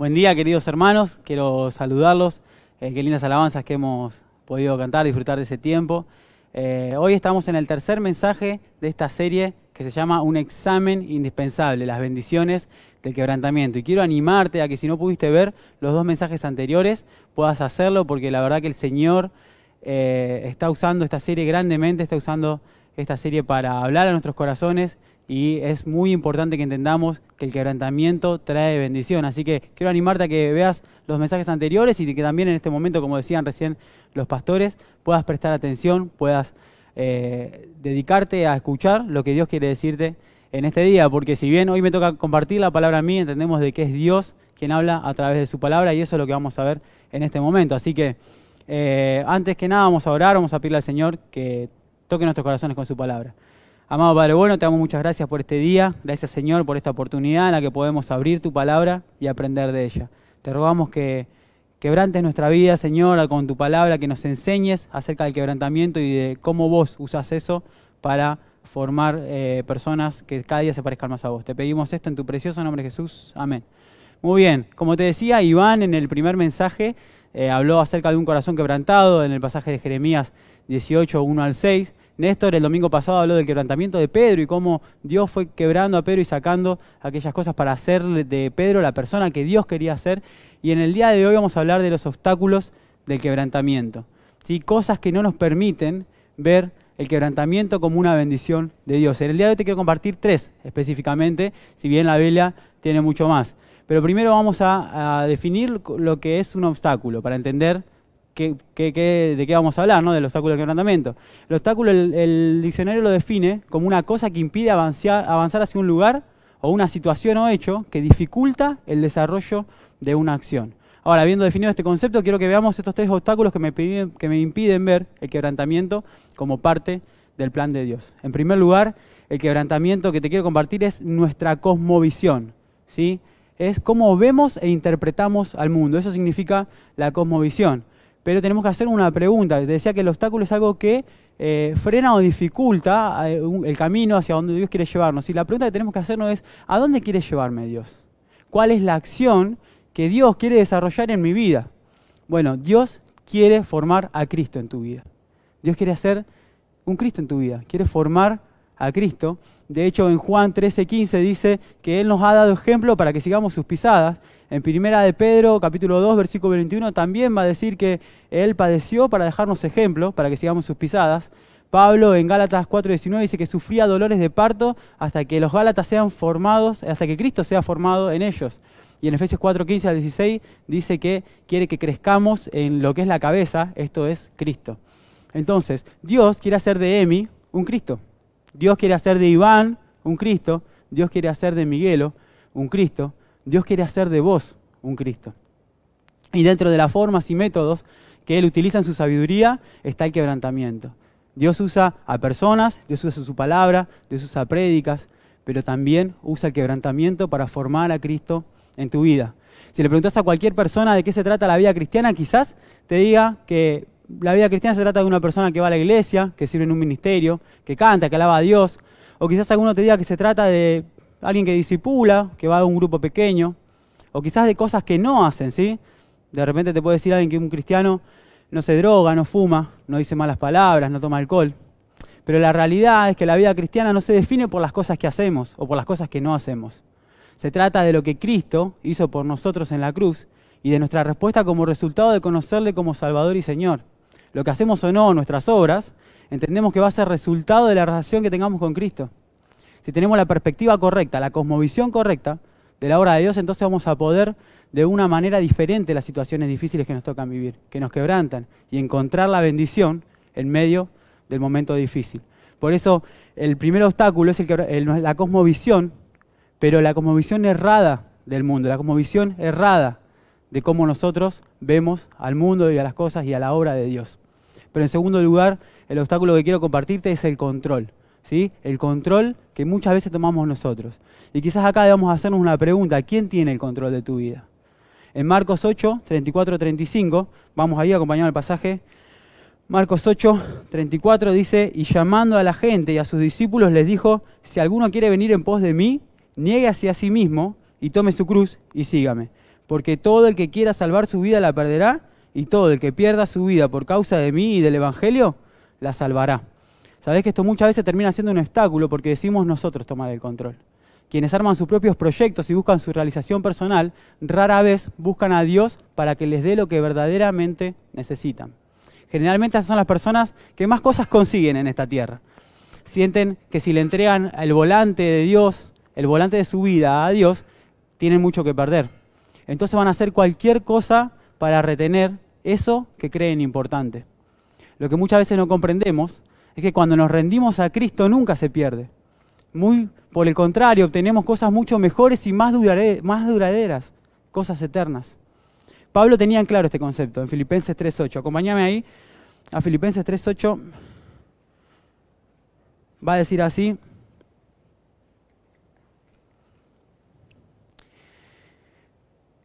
Buen día, queridos hermanos. Quiero saludarlos. Eh, qué lindas alabanzas que hemos podido cantar, disfrutar de ese tiempo. Eh, hoy estamos en el tercer mensaje de esta serie que se llama Un examen indispensable, las bendiciones del quebrantamiento. Y quiero animarte a que si no pudiste ver los dos mensajes anteriores, puedas hacerlo porque la verdad que el Señor eh, está usando esta serie grandemente, está usando esta serie para hablar a nuestros corazones y es muy importante que entendamos que el quebrantamiento trae bendición. Así que quiero animarte a que veas los mensajes anteriores y que también en este momento, como decían recién los pastores, puedas prestar atención, puedas eh, dedicarte a escuchar lo que Dios quiere decirte en este día, porque si bien hoy me toca compartir la palabra a mí, entendemos de que es Dios quien habla a través de su palabra y eso es lo que vamos a ver en este momento. Así que eh, antes que nada vamos a orar, vamos a pedirle al Señor que toque nuestros corazones con su palabra. Amado Padre Bueno, te damos muchas gracias por este día. Gracias Señor por esta oportunidad en la que podemos abrir tu palabra y aprender de ella. Te rogamos que quebrantes nuestra vida, Señor, con tu palabra, que nos enseñes acerca del quebrantamiento y de cómo vos usas eso para formar eh, personas que cada día se parezcan más a vos. Te pedimos esto en tu precioso nombre Jesús. Amén. Muy bien, como te decía, Iván en el primer mensaje eh, habló acerca de un corazón quebrantado en el pasaje de Jeremías 18, 1 al 6. Néstor el domingo pasado habló del quebrantamiento de Pedro y cómo Dios fue quebrando a Pedro y sacando aquellas cosas para hacer de Pedro la persona que Dios quería hacer. Y en el día de hoy vamos a hablar de los obstáculos del quebrantamiento. ¿sí? Cosas que no nos permiten ver el quebrantamiento como una bendición de Dios. En el día de hoy te quiero compartir tres específicamente, si bien la Biblia tiene mucho más. Pero primero vamos a definir lo que es un obstáculo para entender de qué vamos a hablar, ¿no? Del obstáculo del quebrantamiento. El obstáculo, el, diccionario lo define como una cosa que impide avanzar, avanzar hacia un lugar o una situación o hecho que dificulta el desarrollo de una acción. Ahora, habiendo definido este concepto, quiero que veamos estos tres obstáculos que me, que me impiden ver el quebrantamiento como parte del plan de Dios. En primer lugar, el quebrantamiento que te quiero compartir es nuestra cosmovisión, ¿sí? Es cómo vemos e interpretamos al mundo. Eso significa la cosmovisión pero tenemos que hacer una pregunta. Decía que el obstáculo es algo que eh, frena o dificulta eh, el camino hacia donde Dios quiere llevarnos. Y la pregunta que tenemos que hacernos es, ¿a dónde quiere llevarme Dios? ¿Cuál es la acción que Dios quiere desarrollar en mi vida? Bueno, Dios quiere formar a Cristo en tu vida. Dios quiere hacer un Cristo en tu vida, quiere formar a Cristo de hecho, en Juan 13:15 dice que Él nos ha dado ejemplo para que sigamos sus pisadas. En Primera de Pedro, capítulo 2, versículo 21, también va a decir que Él padeció para dejarnos ejemplo, para que sigamos sus pisadas. Pablo en Gálatas 4:19 dice que sufría dolores de parto hasta que los Gálatas sean formados, hasta que Cristo sea formado en ellos. Y en Efesios 4:15 al 16 dice que quiere que crezcamos en lo que es la cabeza, esto es Cristo. Entonces, Dios quiere hacer de Emi un Cristo. Dios quiere hacer de Iván un Cristo, Dios quiere hacer de Miguelo un Cristo, Dios quiere hacer de vos un Cristo. Y dentro de las formas y métodos que Él utiliza en su sabiduría está el quebrantamiento. Dios usa a personas, Dios usa su palabra, Dios usa prédicas, pero también usa el quebrantamiento para formar a Cristo en tu vida. Si le preguntas a cualquier persona de qué se trata la vida cristiana, quizás te diga que la vida cristiana se trata de una persona que va a la iglesia, que sirve en un ministerio, que canta, que alaba a Dios. O quizás alguno te diga que se trata de alguien que disipula, que va a un grupo pequeño. O quizás de cosas que no hacen, ¿sí? De repente te puede decir alguien que un cristiano no se droga, no fuma, no dice malas palabras, no toma alcohol. Pero la realidad es que la vida cristiana no se define por las cosas que hacemos o por las cosas que no hacemos. Se trata de lo que Cristo hizo por nosotros en la cruz y de nuestra respuesta como resultado de conocerle como Salvador y Señor lo que hacemos o no, nuestras obras, entendemos que va a ser resultado de la relación que tengamos con Cristo. Si tenemos la perspectiva correcta, la cosmovisión correcta de la obra de Dios, entonces vamos a poder de una manera diferente las situaciones difíciles que nos tocan vivir, que nos quebrantan, y encontrar la bendición en medio del momento difícil. Por eso el primer obstáculo es que, la cosmovisión, pero la cosmovisión errada del mundo, la cosmovisión errada de cómo nosotros vemos al mundo y a las cosas y a la obra de Dios. Pero en segundo lugar, el obstáculo que quiero compartirte es el control. ¿Sí? El control que muchas veces tomamos nosotros. Y quizás acá debamos hacernos una pregunta, ¿quién tiene el control de tu vida? En Marcos 8, 34, 35, vamos ahí acompañando el pasaje. Marcos 8, 34 dice, y llamando a la gente y a sus discípulos les dijo, si alguno quiere venir en pos de mí, niegue hacia sí mismo y tome su cruz y sígame. Porque todo el que quiera salvar su vida la perderá, y todo el que pierda su vida por causa de mí y del Evangelio, la salvará. Sabés que esto muchas veces termina siendo un obstáculo porque decimos nosotros tomar el control. Quienes arman sus propios proyectos y buscan su realización personal, rara vez buscan a Dios para que les dé lo que verdaderamente necesitan. Generalmente son las personas que más cosas consiguen en esta tierra. Sienten que si le entregan el volante de Dios, el volante de su vida a Dios, tienen mucho que perder. Entonces van a hacer cualquier cosa para retener eso que creen importante. Lo que muchas veces no comprendemos es que cuando nos rendimos a Cristo nunca se pierde. Muy por el contrario, obtenemos cosas mucho mejores y más, duraderas, cosas eternas. Pablo tenía en claro este concepto en Filipenses 3.8. Acompáñame ahí a Filipenses 3.8. Va a decir así.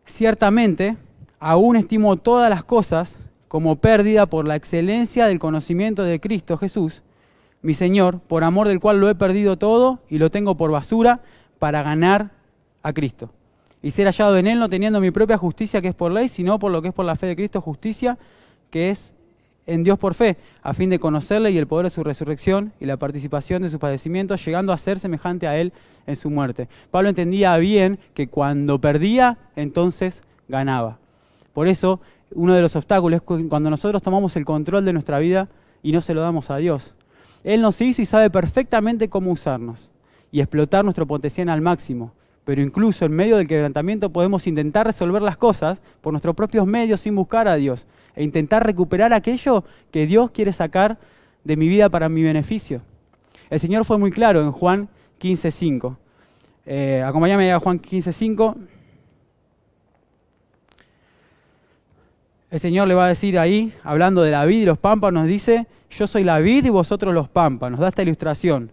Ciertamente, aún estimo todas las cosas como pérdida por la excelencia del conocimiento de Cristo Jesús, mi Señor, por amor del cual lo he perdido todo y lo tengo por basura para ganar a Cristo. Y ser hallado en Él no teniendo mi propia justicia que es por ley, sino por lo que es por la fe de Cristo, justicia que es en Dios por fe, a fin de conocerle y el poder de su resurrección y la participación de sus padecimientos, llegando a ser semejante a Él en su muerte. Pablo entendía bien que cuando perdía, entonces ganaba. Por eso, uno de los obstáculos es cuando nosotros tomamos el control de nuestra vida y no se lo damos a Dios. Él nos hizo y sabe perfectamente cómo usarnos y explotar nuestro potencial al máximo. Pero incluso en medio del quebrantamiento podemos intentar resolver las cosas por nuestros propios medios sin buscar a Dios e intentar recuperar aquello que Dios quiere sacar de mi vida para mi beneficio. El Señor fue muy claro en Juan 15.5. Eh, acompáñame a Juan 15.5. El Señor le va a decir ahí, hablando de la vid y los nos dice, yo soy la vid y vosotros los Nos Da esta ilustración.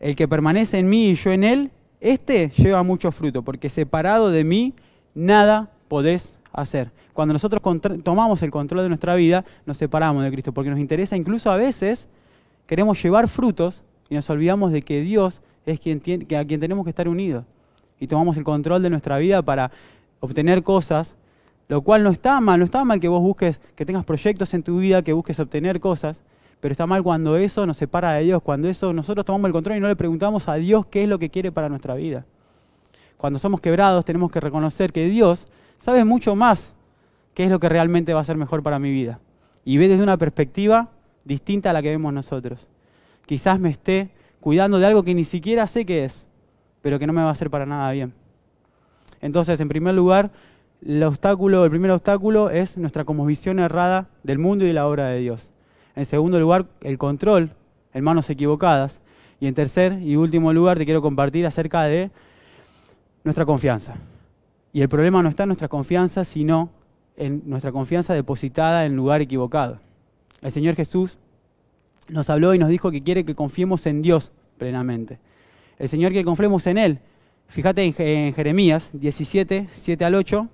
El que permanece en mí y yo en él, este lleva mucho fruto, porque separado de mí, nada podés hacer. Cuando nosotros tomamos el control de nuestra vida, nos separamos de Cristo, porque nos interesa incluso a veces, queremos llevar frutos y nos olvidamos de que Dios es quien a quien tenemos que estar unidos. Y tomamos el control de nuestra vida para obtener cosas lo cual no está mal, no está mal que vos busques, que tengas proyectos en tu vida, que busques obtener cosas, pero está mal cuando eso nos separa de Dios, cuando eso nosotros tomamos el control y no le preguntamos a Dios qué es lo que quiere para nuestra vida. Cuando somos quebrados tenemos que reconocer que Dios sabe mucho más qué es lo que realmente va a ser mejor para mi vida. Y ve desde una perspectiva distinta a la que vemos nosotros. Quizás me esté cuidando de algo que ni siquiera sé qué es, pero que no me va a hacer para nada bien. Entonces, en primer lugar, el obstáculo, primer obstáculo es nuestra visión errada del mundo y de la obra de Dios. En segundo lugar, el control en manos equivocadas. Y en tercer y último lugar, te quiero compartir acerca de nuestra confianza. Y el problema no está en nuestra confianza, sino en nuestra confianza depositada en lugar equivocado. El Señor Jesús nos habló y nos dijo que quiere que confiemos en Dios plenamente. El Señor que confiemos en Él. Fíjate en Jeremías 17, 7 al 8,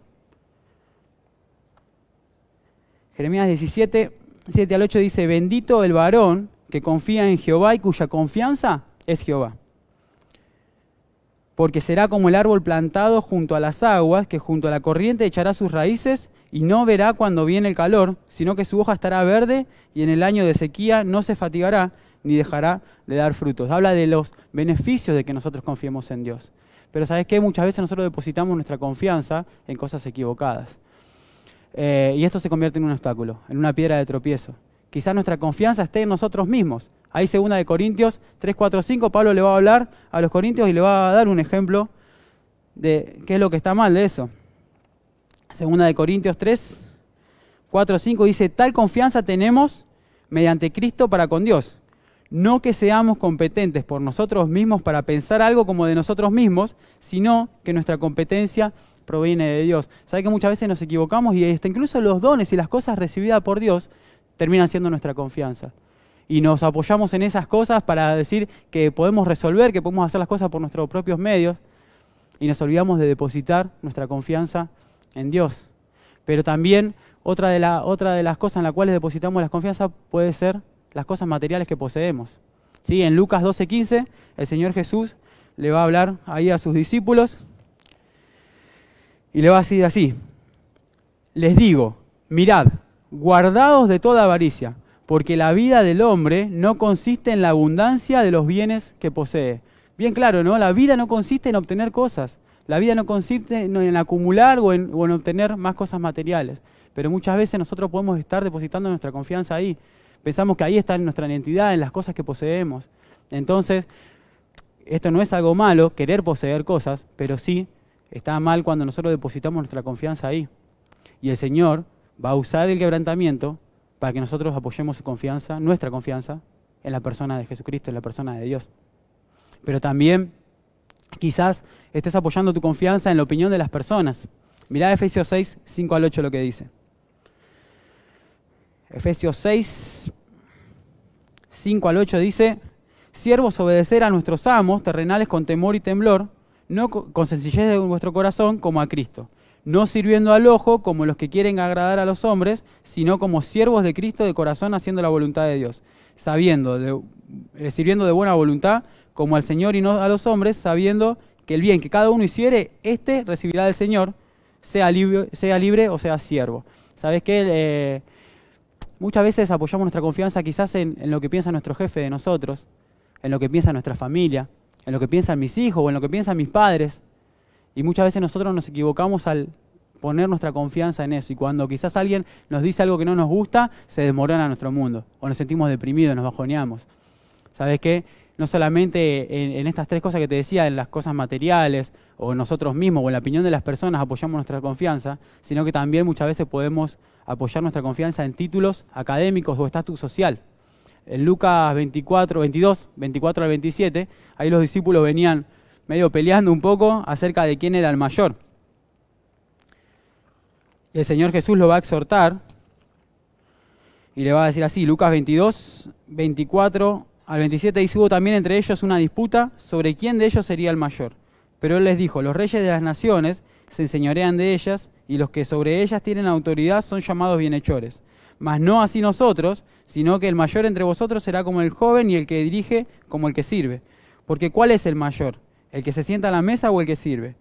Jeremías 17, 7 al 8 dice, bendito el varón que confía en Jehová y cuya confianza es Jehová. Porque será como el árbol plantado junto a las aguas, que junto a la corriente echará sus raíces y no verá cuando viene el calor, sino que su hoja estará verde y en el año de sequía no se fatigará ni dejará de dar frutos. Habla de los beneficios de que nosotros confiemos en Dios. Pero ¿sabes qué? Muchas veces nosotros depositamos nuestra confianza en cosas equivocadas. Eh, y esto se convierte en un obstáculo, en una piedra de tropiezo. Quizás nuestra confianza esté en nosotros mismos. Ahí segunda de Corintios 3, 4, 5, Pablo le va a hablar a los corintios y le va a dar un ejemplo de qué es lo que está mal de eso. Segunda de Corintios 3, 4, 5 dice, tal confianza tenemos mediante Cristo para con Dios no que seamos competentes por nosotros mismos para pensar algo como de nosotros mismos, sino que nuestra competencia proviene de Dios. Sabe que muchas veces nos equivocamos y hasta incluso los dones y las cosas recibidas por Dios terminan siendo nuestra confianza. Y nos apoyamos en esas cosas para decir que podemos resolver, que podemos hacer las cosas por nuestros propios medios y nos olvidamos de depositar nuestra confianza en Dios. Pero también otra de, otra de las cosas en las cuales depositamos la confianza puede ser las cosas materiales que poseemos. ¿Sí? En Lucas 12:15, el Señor Jesús le va a hablar ahí a sus discípulos y le va a decir así, les digo, mirad, guardados de toda avaricia, porque la vida del hombre no consiste en la abundancia de los bienes que posee. Bien claro, ¿no? La vida no consiste en obtener cosas, la vida no consiste en acumular o en obtener más cosas materiales, pero muchas veces nosotros podemos estar depositando nuestra confianza ahí. Pensamos que ahí está nuestra identidad, en las cosas que poseemos. Entonces, esto no es algo malo, querer poseer cosas, pero sí está mal cuando nosotros depositamos nuestra confianza ahí. Y el Señor va a usar el quebrantamiento para que nosotros apoyemos su confianza, nuestra confianza, en la persona de Jesucristo, en la persona de Dios. Pero también quizás estés apoyando tu confianza en la opinión de las personas. Mirá Efesios 6, 5 al 8 lo que dice. Efesios 6, 5 al 8 dice, siervos obedecer a nuestros amos terrenales con temor y temblor, no con sencillez de vuestro corazón como a Cristo, no sirviendo al ojo como los que quieren agradar a los hombres, sino como siervos de Cristo de corazón haciendo la voluntad de Dios, sabiendo, de, eh, sirviendo de buena voluntad como al Señor y no a los hombres, sabiendo que el bien que cada uno hiciere, éste recibirá del Señor, sea libre, o sea siervo. ¿Sabes qué? Eh, Muchas veces apoyamos nuestra confianza quizás en, lo que piensa nuestro jefe de nosotros, en lo que piensa nuestra familia, en lo que piensan mis hijos o en lo que piensan mis padres. Y muchas veces nosotros nos equivocamos al poner nuestra confianza en eso. Y cuando quizás alguien nos dice algo que no nos gusta, se desmorona nuestro mundo. O nos sentimos deprimidos, nos bajoneamos. ¿Sabes qué? No solamente en, en estas tres cosas que te decía, en las cosas materiales, o nosotros mismos, o en la opinión de las personas, apoyamos nuestra confianza, sino que también muchas veces podemos apoyar nuestra confianza en títulos académicos o estatus social. En Lucas 24, 22, 24 al 27, ahí los discípulos venían medio peleando un poco acerca de quién era el mayor. Y el Señor Jesús lo va a exhortar y le va a decir así, Lucas 22, 24 al 27 y hubo también entre ellos una disputa sobre quién de ellos sería el mayor. Pero él les dijo, los reyes de las naciones se enseñorean de ellas, y los que sobre ellas tienen autoridad son llamados bienhechores. Mas no así nosotros, sino que el mayor entre vosotros será como el joven y el que dirige como el que sirve. Porque ¿cuál es el mayor? ¿El que se sienta a la mesa o el que sirve?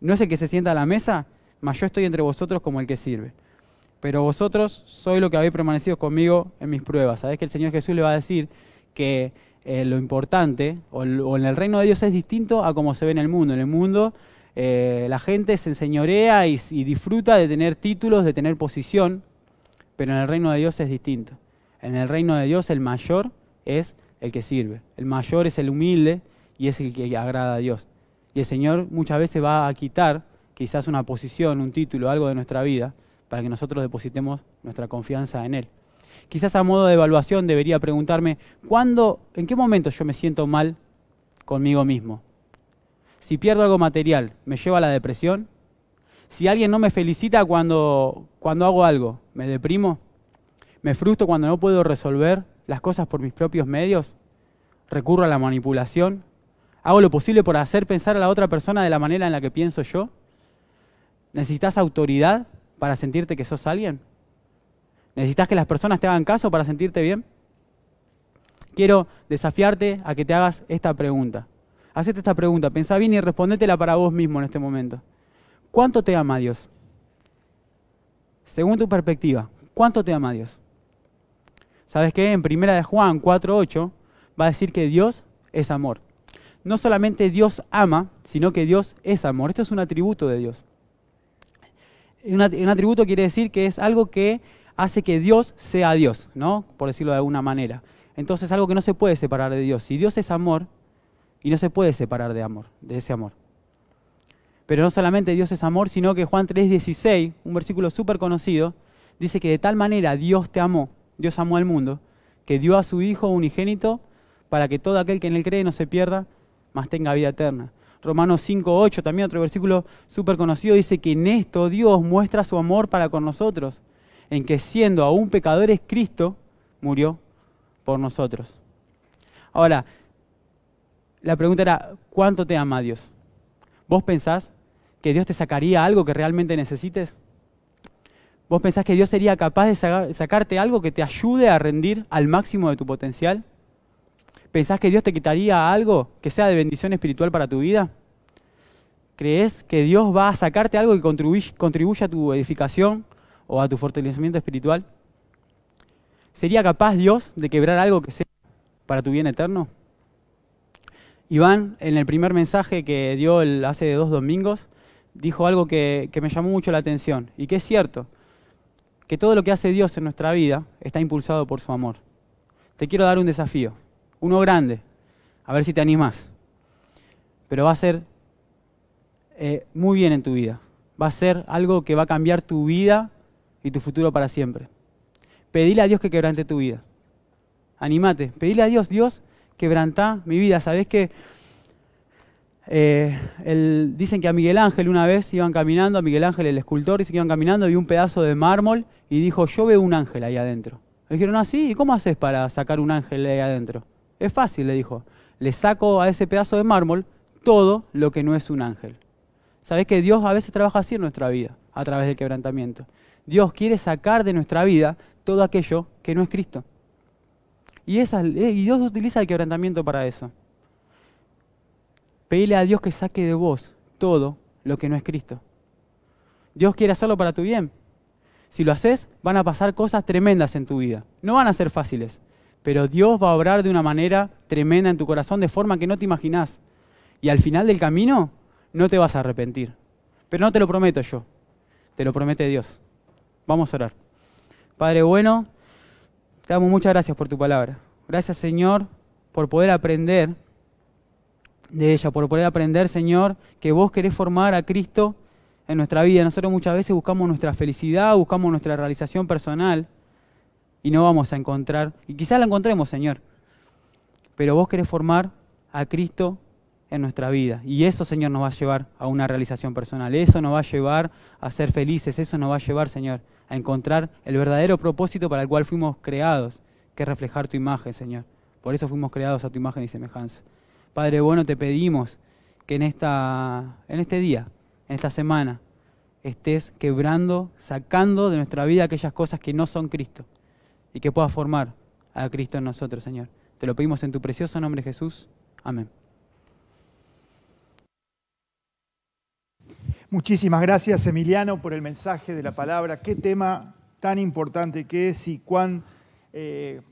¿No es el que se sienta a la mesa? Mas yo estoy entre vosotros como el que sirve. Pero vosotros sois lo que habéis permanecido conmigo en mis pruebas. Sabéis que el Señor Jesús le va a decir que eh, lo importante o, en el reino de Dios es distinto a como se ve en el mundo. En el mundo eh, la gente se enseñorea y, y disfruta de tener títulos, de tener posición, pero en el reino de Dios es distinto. En el reino de Dios el mayor es el que sirve, el mayor es el humilde y es el que agrada a Dios. Y el Señor muchas veces va a quitar quizás una posición, un título, algo de nuestra vida, para que nosotros depositemos nuestra confianza en Él. Quizás a modo de evaluación debería preguntarme, ¿cuándo, en qué momento yo me siento mal conmigo mismo? si pierdo algo material, ¿me lleva a la depresión? Si alguien no me felicita cuando, cuando hago algo, ¿me deprimo? ¿Me frustro cuando no puedo resolver las cosas por mis propios medios? ¿Recurro a la manipulación? ¿Hago lo posible por hacer pensar a la otra persona de la manera en la que pienso yo? ¿Necesitas autoridad para sentirte que sos alguien? ¿Necesitas que las personas te hagan caso para sentirte bien? Quiero desafiarte a que te hagas esta pregunta. Hacete esta pregunta, pensá bien y respondetela para vos mismo en este momento. ¿Cuánto te ama Dios? Según tu perspectiva, ¿cuánto te ama Dios? ¿Sabes qué? En primera de Juan 4:8 va a decir que Dios es amor. No solamente Dios ama, sino que Dios es amor. Esto es un atributo de Dios. Un, atributo quiere decir que es algo que hace que Dios sea Dios, ¿no? Por decirlo de alguna manera. Entonces, algo que no se puede separar de Dios. Si Dios es amor, y no se puede separar de amor, de ese amor. Pero no solamente Dios es amor, sino que Juan 3:16, un versículo súper conocido, dice que de tal manera Dios te amó, Dios amó al mundo, que dio a su Hijo unigénito para que todo aquel que en él cree no se pierda, mas tenga vida eterna. Romanos 5:8, también otro versículo súper conocido, dice que en esto Dios muestra su amor para con nosotros, en que siendo aún pecadores, Cristo murió por nosotros. Ahora, la pregunta era, ¿cuánto te ama Dios? ¿Vos pensás que Dios te sacaría algo que realmente necesites? ¿Vos pensás que Dios sería capaz de sacarte algo que te ayude a rendir al máximo de tu potencial? ¿Pensás que Dios te quitaría algo que sea de bendición espiritual para tu vida? ¿Crees que Dios va a sacarte algo que contribuya a tu edificación o a tu fortalecimiento espiritual? ¿Sería capaz Dios de quebrar algo que sea para tu bien eterno? Iván, en el primer mensaje que dio hace dos domingos, dijo algo que, me llamó mucho la atención y que es cierto, que todo lo que hace Dios en nuestra vida está impulsado por su amor. Te quiero dar un desafío, uno grande, a ver si te animás, pero va a ser eh, muy bien en tu vida, va a ser algo que va a cambiar tu vida y tu futuro para siempre. Pedile a Dios que quebrante tu vida. Anímate, pedile a Dios, Dios, quebrantá mi vida. ¿Sabés que eh, dicen que a Miguel Ángel una vez iban caminando, a Miguel Ángel el escultor, y que iban caminando, vio un pedazo de mármol y dijo, yo veo un ángel ahí adentro. Le dijeron, ¿así? Ah, ¿y cómo haces para sacar un ángel ahí adentro? Es fácil, le dijo, le saco a ese pedazo de mármol todo lo que no es un ángel. Sabés que Dios a veces trabaja así en nuestra vida, a través del quebrantamiento. Dios quiere sacar de nuestra vida todo aquello que no es Cristo. Eh, y, Dios utiliza el quebrantamiento para eso. Pedile a Dios que saque de vos todo lo que no es Cristo. Dios quiere hacerlo para tu bien. Si lo haces, van a pasar cosas tremendas en tu vida. No van a ser fáciles, pero Dios va a obrar de una manera tremenda en tu corazón de forma que no te imaginás. Y al final del camino no te vas a arrepentir. Pero no te lo prometo yo, te lo promete Dios. Vamos a orar. Padre bueno, te damos muchas gracias por tu palabra. Gracias, Señor, por poder aprender de ella, por poder aprender, Señor, que vos querés formar a Cristo en nuestra vida. Nosotros muchas veces buscamos nuestra felicidad, buscamos nuestra realización personal y no vamos a encontrar, y quizás la encontremos, Señor, pero vos querés formar a Cristo en nuestra vida. Y eso, Señor, nos va a llevar a una realización personal. Eso nos va a llevar a ser felices. Eso nos va a llevar, Señor, a encontrar el verdadero propósito para el cual fuimos creados, que es reflejar tu imagen, Señor. Por eso fuimos creados a tu imagen y semejanza. Padre bueno, te pedimos que en, esta, en este día, en esta semana, estés quebrando, sacando de nuestra vida aquellas cosas que no son Cristo y que puedas formar a Cristo en nosotros, Señor. Te lo pedimos en tu precioso nombre, Jesús. Amén. Muchísimas gracias, Emiliano, por el mensaje de la palabra. Qué tema tan importante que es y cuán, eh,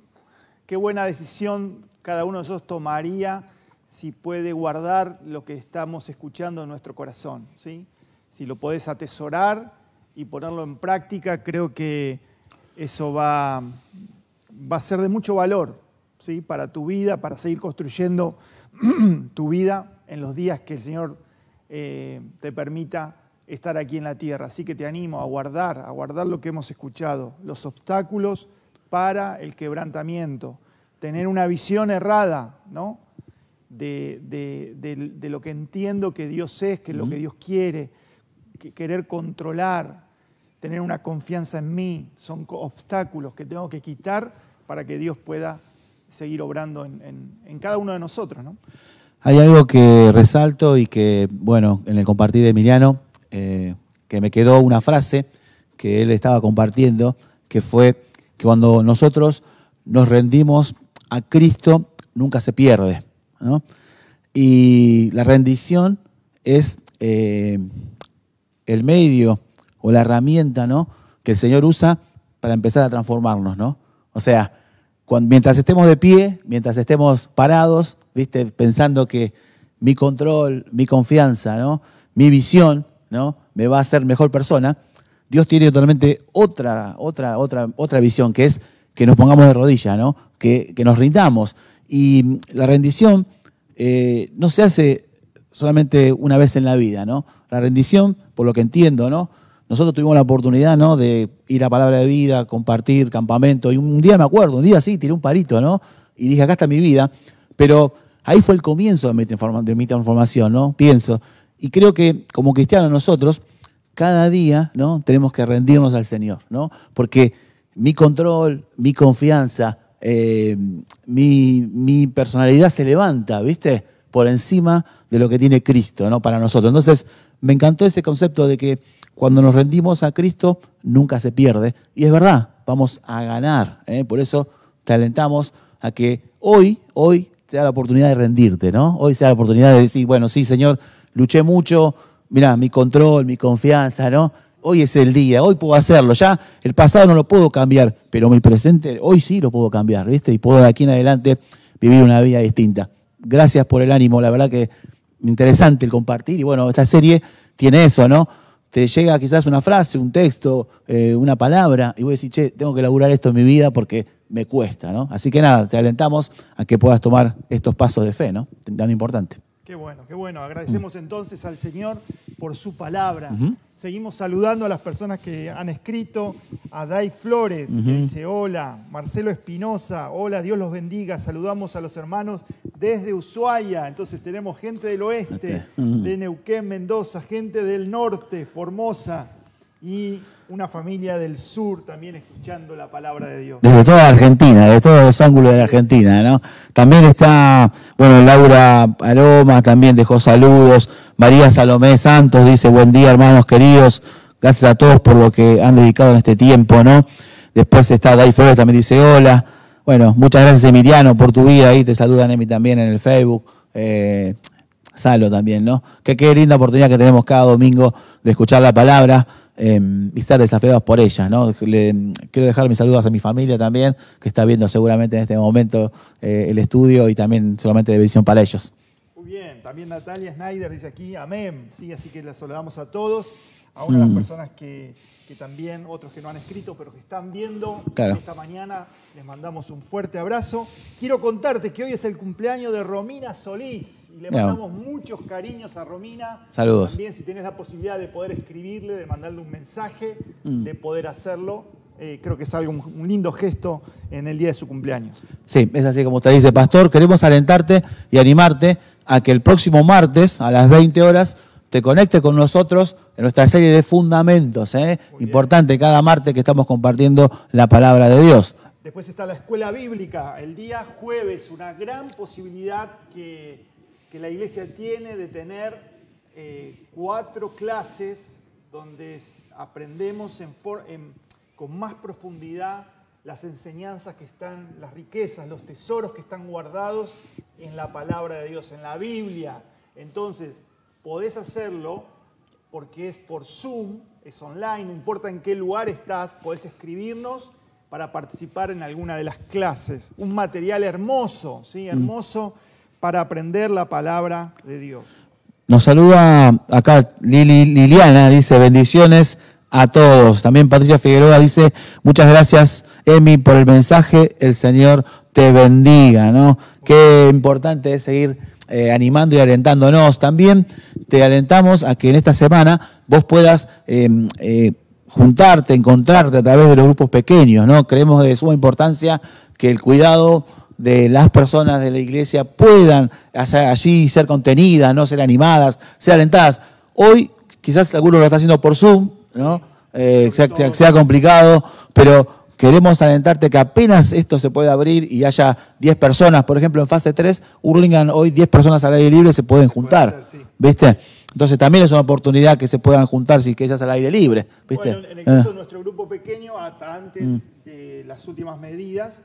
qué buena decisión cada uno de nosotros tomaría si puede guardar lo que estamos escuchando en nuestro corazón. ¿sí? Si lo podés atesorar y ponerlo en práctica, creo que eso va, va a ser de mucho valor ¿sí? para tu vida, para seguir construyendo tu vida en los días que el Señor eh, te permita estar aquí en la tierra. Así que te animo a guardar, a guardar lo que hemos escuchado, los obstáculos para el quebrantamiento, tener una visión errada, ¿no? De, lo que entiendo que Dios es, que es lo que Dios quiere, querer controlar, tener una confianza en mí, son obstáculos que tengo que quitar para que Dios pueda seguir obrando en, en cada uno de nosotros, ¿no? Hay algo que resalto y que, bueno, en el compartir de Emiliano, eh, que me quedó una frase que él estaba compartiendo, que fue que cuando nosotros nos rendimos a Cristo, nunca se pierde. Y la rendición es eh, el medio o la herramienta ¿no? que el Señor usa para empezar a transformarnos. ¿no? O sea, mientras estemos de pie, mientras estemos parados, ¿viste? pensando que mi control, mi confianza, mi visión me va a hacer mejor persona, Dios tiene totalmente otra, otra, otra, otra visión, que es que nos pongamos de rodilla, ¿no? que, nos rindamos. Y la rendición eh, no se hace solamente una vez en la vida, ¿no? La rendición, por lo que entiendo, ¿no? Nosotros tuvimos la oportunidad, ¿no? De ir a Palabra de Vida, compartir campamento. Y un día me acuerdo, un día sí, tiré un parito, ¿no? Y dije, acá está mi vida. Pero ahí fue el comienzo de mi, transformación, ¿no? Pienso. Y creo que como cristianos nosotros, cada día, ¿no? Tenemos que rendirnos al Señor, ¿no? Porque mi control, mi confianza, eh, mi, mi personalidad se levanta, ¿viste? Por encima de lo que tiene Cristo, ¿no? Para nosotros. Entonces, me encantó ese concepto de que cuando nos rendimos a Cristo, nunca se pierde. Y es verdad, vamos a ganar. ¿eh? Por eso te alentamos a que hoy, hoy sea la oportunidad de rendirte, ¿no? Hoy sea la oportunidad de decir, bueno, sí, Señor, luché mucho, mira, mi control, mi confianza, ¿no? Hoy es el día, hoy puedo hacerlo, ya el pasado no lo puedo cambiar, pero mi presente hoy sí lo puedo cambiar, ¿viste? Y puedo de aquí en adelante vivir una vida distinta. Gracias por el ánimo, la verdad que interesante el compartir y bueno, esta serie tiene eso, ¿no? te llega quizás una frase, un texto, eh, una palabra, y voy a che, tengo que laburar esto en mi vida porque me cuesta, ¿no? Así que nada, te alentamos a que puedas tomar estos pasos de fe, ¿no? Tan importante. Qué bueno, qué bueno. Agradecemos entonces al Señor por su palabra. Seguimos saludando a las personas que han escrito. A Dai Flores, que dice hola. Marcelo Espinosa, hola, Dios los bendiga. Saludamos a los hermanos desde Ushuaia. Entonces tenemos gente del oeste, mm. de Neuquén, Mendoza, gente del norte, Formosa y una familia del sur también escuchando la palabra de Dios. Desde toda Argentina, de todos los ángulos de la Argentina, ¿no? También está, bueno, Laura Aroma también dejó saludos, María Salomé Santos dice, buen día hermanos queridos, gracias a todos por lo que han dedicado en este tiempo, ¿no? Después está Dai Flores, también dice, hola. Bueno, muchas gracias Emiliano por tu vida ahí, te saluda Emi también en el Facebook. Eh, Salo también, ¿no? Que qué linda oportunidad que tenemos cada domingo de escuchar la palabra eh, y estar desafiados por ella, ¿no? quiero dejar mis saludos a mi familia también, que está viendo seguramente en este momento eh, el estudio y también solamente de visión para ellos. Muy bien, también Natalia Snyder dice aquí, amén, sí, así que la saludamos a todos a una de las mm. personas que, también, otros que no han escrito, pero que están viendo esta mañana, les mandamos un fuerte abrazo. Quiero contarte que hoy es el cumpleaños de Romina Solís y le mandamos muchos cariños a Romina. Saludos. También si tienes la posibilidad de poder escribirle, de mandarle un mensaje, mm. de poder hacerlo, eh, creo que es algo, un lindo gesto en el día de su cumpleaños. Sí, es así como te dice, Pastor. Queremos alentarte y animarte a que el próximo martes a las 20 horas te conecte con nosotros en nuestra serie de fundamentos. ¿eh? Importante cada martes que estamos compartiendo la palabra de Dios. Después está la escuela bíblica, el día jueves, una gran posibilidad que, la iglesia tiene de tener eh, cuatro clases donde aprendemos con más profundidad las enseñanzas que están, las riquezas, los tesoros que están guardados en la palabra de Dios, en la Biblia. Entonces, podés hacerlo porque es por Zoom, es online, no importa en qué lugar estás, podés escribirnos para participar en alguna de las clases. Un material hermoso, ¿sí? Mm. Hermoso para aprender la palabra de Dios. Nos saluda acá Liliana, dice bendiciones a todos. También Patricia Figueroa dice, muchas gracias Emi por el mensaje, el Señor te bendiga, ¿no? Qué importante es seguir eh, animando y alentándonos. También te alentamos a que en esta semana vos puedas... Em, eh, juntarte, encontrarte a través de los grupos pequeños, ¿no? Creemos de suma importancia que el cuidado de las personas de la iglesia puedan allí ser contenidas, no ser animadas, ser alentadas. Hoy quizás algunos lo está haciendo por Zoom, ¿no? Eh, sea, complicado, pero queremos alentarte que apenas esto se pueda abrir y haya 10 personas, por ejemplo, en fase 3, Hurlingham hoy 10 personas al aire libre se pueden juntar, ¿viste? Entonces también es una oportunidad que se puedan juntar si que al aire libre, ¿viste? Bueno, en el caso ah. de nuestro grupo pequeño, hasta antes mm. de las últimas medidas,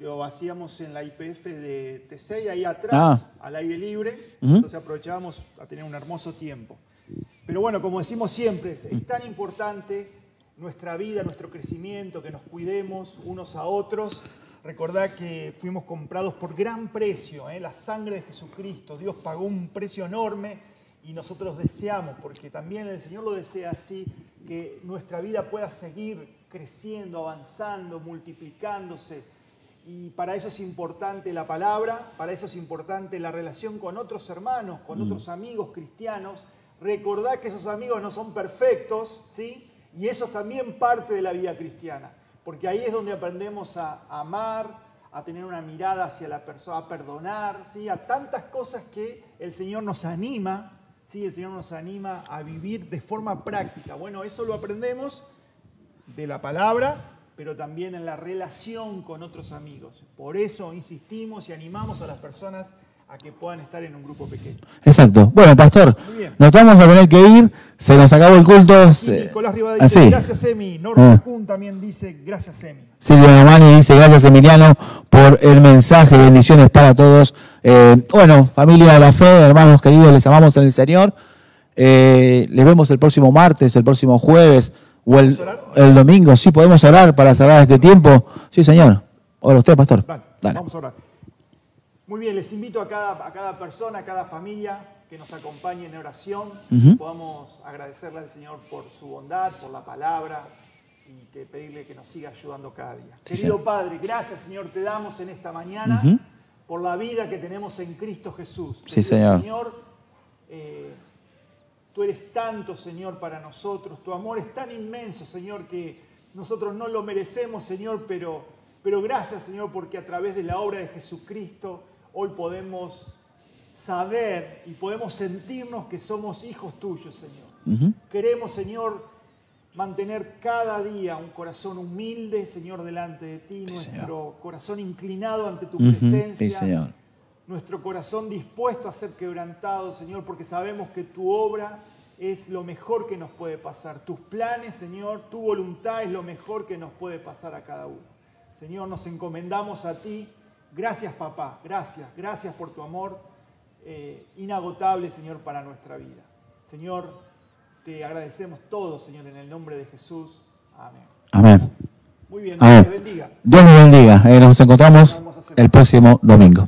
lo hacíamos en la IPF de TC y ahí atrás, ah. al aire libre, entonces aprovechábamos a tener un hermoso tiempo. Pero bueno, como decimos siempre, es tan importante nuestra vida, nuestro crecimiento, que nos cuidemos unos a otros. Recordad que fuimos comprados por gran precio, ¿eh? la sangre de Jesucristo. Dios pagó un precio enorme y nosotros deseamos, porque también el Señor lo desea así, que nuestra vida pueda seguir creciendo, avanzando, multiplicándose. Y para eso es importante la palabra, para eso es importante la relación con otros hermanos, con mm. otros amigos cristianos Recordad que esos amigos no son perfectos, ¿sí? Y eso es también parte de la vida cristiana, porque ahí es donde aprendemos a amar, a tener una mirada hacia la persona, a perdonar, ¿sí? A tantas cosas que el Señor nos anima, ¿sí? El Señor nos anima a vivir de forma práctica. Bueno, eso lo aprendemos de la palabra, pero también en la relación con otros amigos. Por eso insistimos y animamos a las personas a que puedan estar en un grupo pequeño. Exacto. Bueno, pastor, nos vamos a tener que ir, se nos acabó el culto. Así. Nicolás ah, dice, gracias Emi, Norma ah. Kun también dice, gracias Emi. Silvio Romani dice, gracias Emiliano por el mensaje, bendiciones para todos. Eh, bueno, familia de la fe, hermanos queridos, les amamos en el Señor. Eh, les vemos el próximo martes, el próximo jueves o el, domingo. Sí, podemos orar para cerrar este tiempo. Sí, señor. Ora usted, pastor. Vamos a orar. Muy bien, les invito a cada, a cada persona, a cada familia que nos acompañe en oración. Podamos agradecerle al Señor por su bondad, por la palabra y que pedirle que nos siga ayudando cada día. Querido Padre, gracias Señor te damos en esta mañana por la vida que tenemos en Cristo Jesús. sí, Señor. Señor eh, tú eres tanto, Señor, para nosotros. Tu amor es tan inmenso, Señor, que nosotros no lo merecemos, Señor, pero, pero gracias, Señor, porque a través de la obra de Jesucristo hoy podemos saber y podemos sentirnos que somos hijos tuyos, Señor. Queremos, Señor, mantener cada día un corazón humilde, Señor, delante de ti, nuestro corazón inclinado ante tu presencia. Nuestro corazón dispuesto a ser quebrantado, Señor, porque sabemos que tu obra es lo mejor que nos puede pasar. Tus planes, Señor, tu voluntad es lo mejor que nos puede pasar a cada uno. Señor, nos encomendamos a ti Gracias papá, gracias, gracias por tu amor eh, inagotable, Señor, para nuestra vida. Señor, te agradecemos todo, Señor, en el nombre de Jesús. Amén. Amén. Muy bien, Dios te bendiga. Dios nos bendiga. Eh, nos encontramos el próximo domingo.